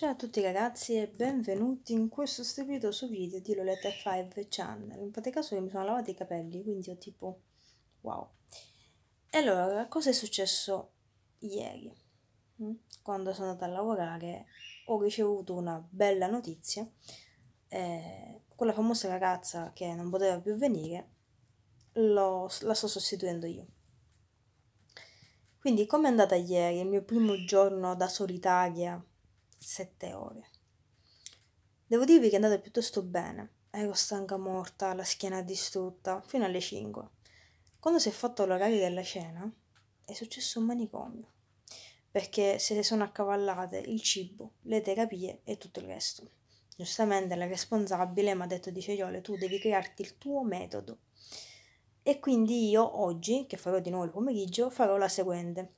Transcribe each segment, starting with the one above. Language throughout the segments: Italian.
Ciao a tutti ragazzi e benvenuti in questo strepitoso video di Loletta 5 Channel. In pratica solo mi sono lavato i capelli, quindi ho tipo wow. E allora, cosa è successo ieri? Mm? Quando sono andata a lavorare ho ricevuto una bella notizia. Eh, quella famosa ragazza che non poteva più venire, lo, la sto sostituendo io. Quindi com'è andata ieri, il mio primo giorno da solitaria 7 ore. Devo dirvi che è andata piuttosto bene. Ero stanca morta, la schiena distrutta, fino alle 5. Quando si è fatto l'orario della cena, è successo un manicomio. Perché se ne sono accavallate il cibo, le terapie e tutto il resto. Giustamente la responsabile mi ha detto di Ceriole, tu devi crearti il tuo metodo. E quindi io oggi, che farò di nuovo il pomeriggio, farò la seguente.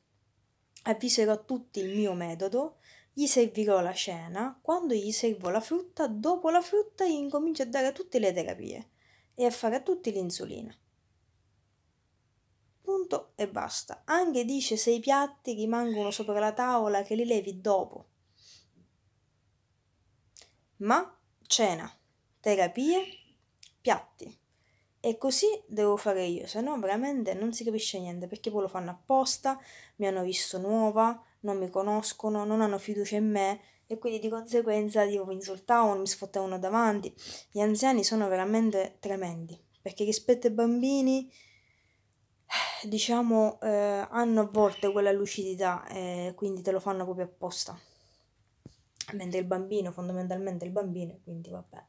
Avviserò tutti il mio metodo, gli servirò la cena, quando gli servo la frutta, dopo la frutta gli incomincio a dare tutte le terapie e a fare a tutti l'insulina. Punto e basta. Anche dice se i piatti rimangono sopra la tavola che li levi dopo. Ma cena, terapie, piatti. E così devo fare io, se no veramente non si capisce niente, perché poi lo fanno apposta, mi hanno visto nuova, non mi conoscono, non hanno fiducia in me e quindi di conseguenza tipo, mi insultavano, mi sfottavano davanti. Gli anziani sono veramente tremendi, perché rispetto ai bambini eh, diciamo eh, hanno a volte quella lucidità e eh, quindi te lo fanno proprio apposta. Mentre il bambino, fondamentalmente il bambino, quindi vabbè,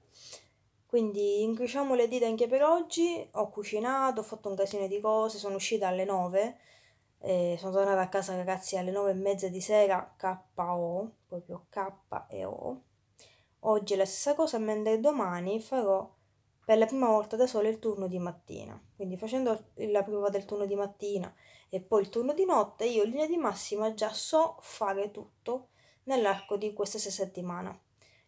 quindi incrociamo le dita anche per oggi. Ho cucinato, ho fatto un casino di cose, sono uscita alle 9. E sono tornata a casa ragazzi alle 9 e mezza di sera, KO, proprio K e O. Oggi è la stessa cosa, mentre domani farò per la prima volta da sola il turno di mattina. Quindi facendo la prova del turno di mattina e poi il turno di notte, io in linea di massima già so fare tutto nell'arco di questa settimana.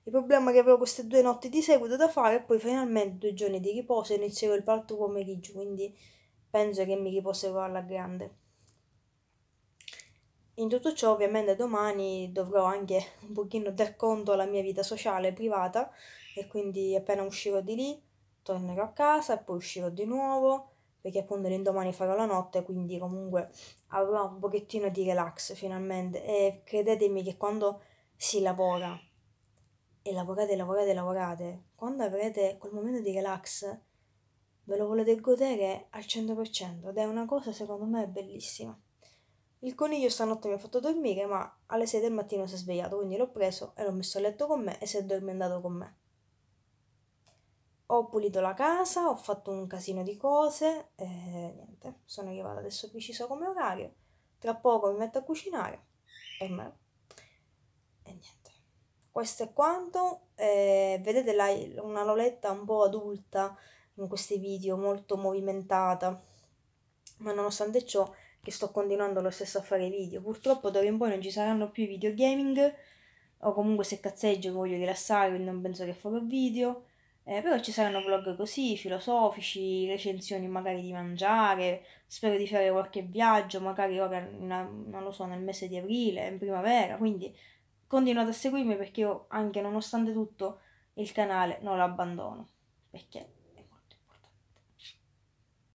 Il problema è che avrò queste due notti di seguito da fare e poi finalmente due giorni di riposo e inizierò il parto pomeriggio, quindi penso che mi riposerò alla grande. In tutto ciò ovviamente domani dovrò anche un pochino dar conto alla mia vita sociale e privata e quindi appena uscirò di lì tornerò a casa e poi uscirò di nuovo perché appunto l'indomani farò la notte, quindi comunque avrò un pochettino di relax finalmente e credetemi che quando si lavora e lavorate, lavorate, lavorate, quando avrete quel momento di relax, ve lo volete godere al 100% ed è una cosa secondo me bellissima. Il coniglio stanotte mi ha fatto dormire, ma alle 6 del mattino si è svegliato, quindi l'ho preso e l'ho messo a letto con me e si è addormentato con me. Ho pulito la casa, ho fatto un casino di cose e niente, sono arrivata adesso preciso come orario. Tra poco mi metto a cucinare e me. E niente questo è quanto, eh, vedete la, una loletta un po' adulta in questi video, molto movimentata, ma nonostante ciò che sto continuando lo stesso a fare video, purtroppo d'ora in poi non ci saranno più video gaming, o comunque se cazzeggio voglio rilassare, quindi non penso che farò video, eh, però ci saranno vlog così, filosofici, recensioni magari di mangiare, spero di fare qualche viaggio, magari ora, non lo so, nel mese di aprile, in primavera, quindi continuate a seguirmi perché io anche nonostante tutto il canale non lo abbandono perché